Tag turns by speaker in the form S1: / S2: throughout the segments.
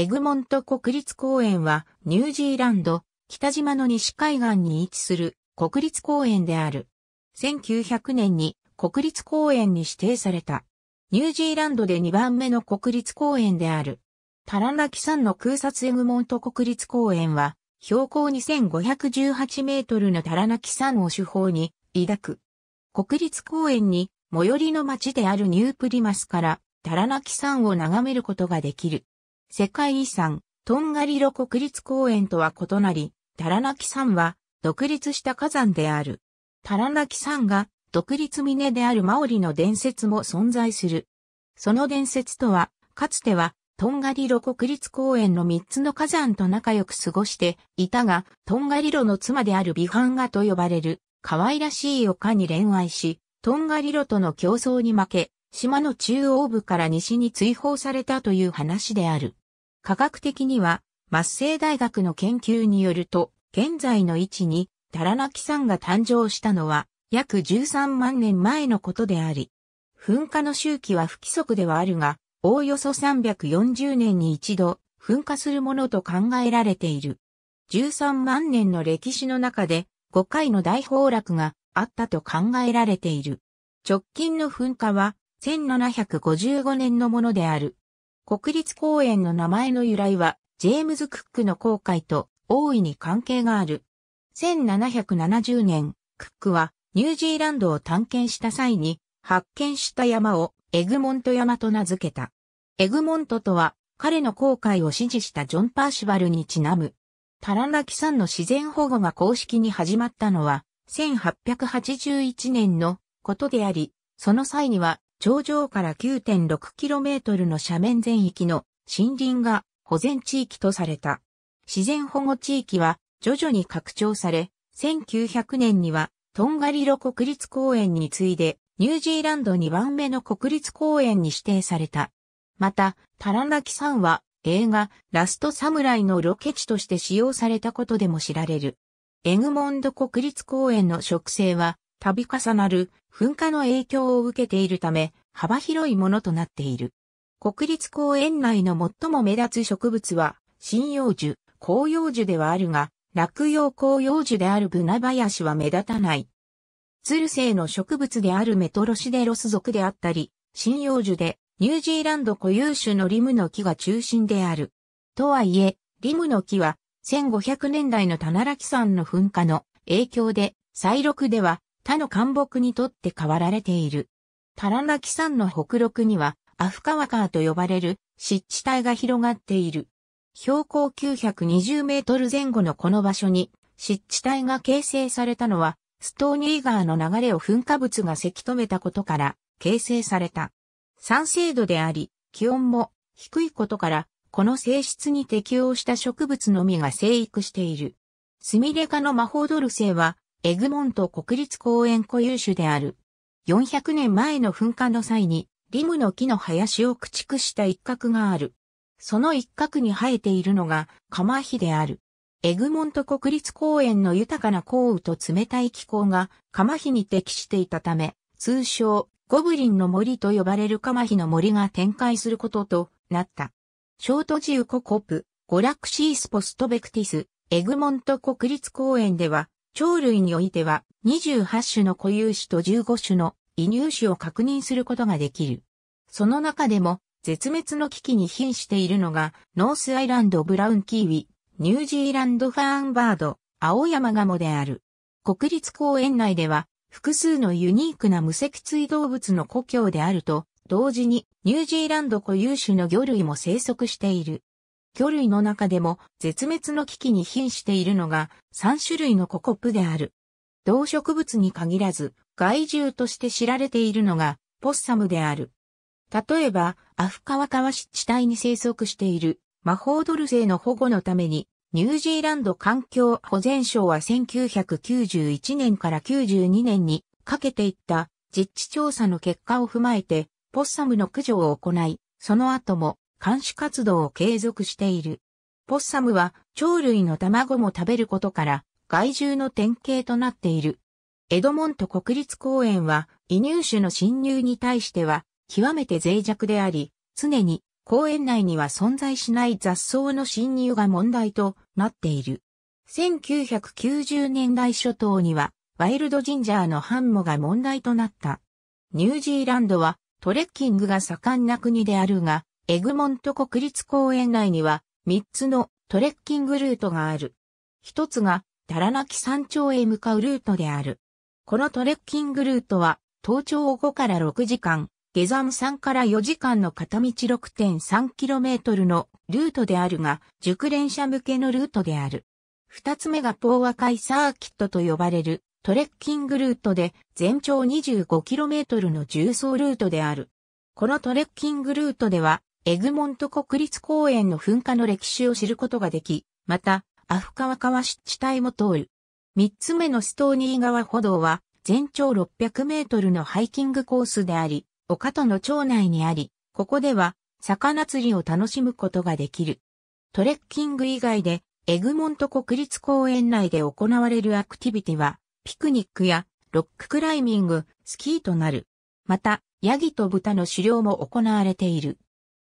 S1: エグモント国立公園はニュージーランド、北島の西海岸に位置する国立公園である。1900年に国立公園に指定された。ニュージーランドで2番目の国立公園である。タラナキ山の空撮エグモント国立公園は、標高2518メートルのタラナキ山を手法に抱く。国立公園に最寄りの町であるニュープリマスからタラナキ山を眺めることができる。世界遺産、トンガリロ国立公園とは異なり、タラナキ山は独立した火山である。タラナキ山が独立峰であるマオリの伝説も存在する。その伝説とは、かつてはトンガリロ国立公園の3つの火山と仲良く過ごしていたが、トンガリロの妻であるビハンガと呼ばれる可愛らしい丘に恋愛し、トンガリロとの競争に負け、島の中央部から西に追放されたという話である。科学的には、末世大学の研究によると、現在の位置に、タラナキ山が誕生したのは、約13万年前のことであり、噴火の周期は不規則ではあるが、おおよそ340年に一度、噴火するものと考えられている。13万年の歴史の中で、5回の大崩落があったと考えられている。直近の噴火は、1755年のものである。国立公園の名前の由来は、ジェームズ・クックの航海と大いに関係がある。1770年、クックはニュージーランドを探検した際に発見した山をエグモント山と名付けた。エグモントとは彼の航海を支持したジョン・パーシュバルにちなむ。タラナキ山の自然保護が公式に始まったのは1881年のことであり、その際には頂上から 9.6km の斜面全域の森林が保全地域とされた。自然保護地域は徐々に拡張され、1900年にはトンガリロ国立公園に次いでニュージーランド2番目の国立公園に指定された。また、タラナキさんは映画ラストサムライのロケ地として使用されたことでも知られる。エグモンド国立公園の植生は度重なる噴火の影響を受けているため、幅広いものとなっている。国立公園内の最も目立つ植物は、針葉樹、紅葉樹ではあるが、落葉紅葉樹であるブナ林は目立たない。ツルイの植物であるメトロシデロス属であったり、針葉樹でニュージーランド固有種のリムの木が中心である。とはいえ、リムの木は1500年代のタナラキ山の噴火の影響で、再録では他の干木にとって変わられている。タラナキ山の北麓には、アフカワカーと呼ばれる湿地帯が広がっている。標高920メートル前後のこの場所に湿地帯が形成されたのは、ストーニー川の流れを噴火物がせき止めたことから形成された。酸性度であり、気温も低いことから、この性質に適応した植物のみが生育している。スミレ科の魔法ドルセイは、エグモント国立公園固有種である。400年前の噴火の際に、リムの木の林を駆逐した一角がある。その一角に生えているのが、カマヒである。エグモント国立公園の豊かな降雨と冷たい気候が、カマヒに適していたため、通称、ゴブリンの森と呼ばれるカマヒの森が展開することとなった。ショートジウココプ、ゴラクシースポストベクティス、エグモント国立公園では、鳥類においては28種の固有種と15種の移入種を確認することができる。その中でも絶滅の危機に瀕しているのがノースアイランドブラウンキーウィ、ニュージーランドファーンバード、青山ガモである。国立公園内では複数のユニークな無脊椎動物の故郷であると同時にニュージーランド固有種の魚類も生息している。魚類の中でも絶滅の危機に瀕しているのが3種類のココプである。動植物に限らず害獣として知られているのがポッサムである。例えば、アフカワカワ湿地帯に生息しているマホードルゼの保護のために、ニュージーランド環境保全省は1991年から92年にかけていった実地調査の結果を踏まえて、ポッサムの駆除を行い、その後も監視活動を継続している。ポッサムは鳥類の卵も食べることから害獣の典型となっている。エドモント国立公園は移入種の侵入に対しては極めて脆弱であり、常に公園内には存在しない雑草の侵入が問題となっている。1990年代初頭にはワイルドジンジャーの繁茂が問題となった。ニュージーランドはトレッキングが盛んな国であるが、エグモント国立公園内には3つのトレッキングルートがある。1つがダラナキ山頂へ向かうルートである。このトレッキングルートは、登頂5から6時間、下山3から4時間の片道 6.3km のルートであるが、熟練者向けのルートである。二つ目が東和海サーキットと呼ばれるトレッキングルートで全長 25km の重層ルートである。このトレッキングルートではエグモント国立公園の噴火の歴史を知ることができ、また、アフカワ川湿地帯も通る。三つ目のストーニー川歩道は、全長600メートルのハイキングコースであり、丘との町内にあり、ここでは、魚釣りを楽しむことができる。トレッキング以外で、エグモント国立公園内で行われるアクティビティは、ピクニックやロッククライミング、スキーとなる。また、ヤギと豚の狩猟も行われている。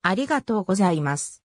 S1: ありがとうございます。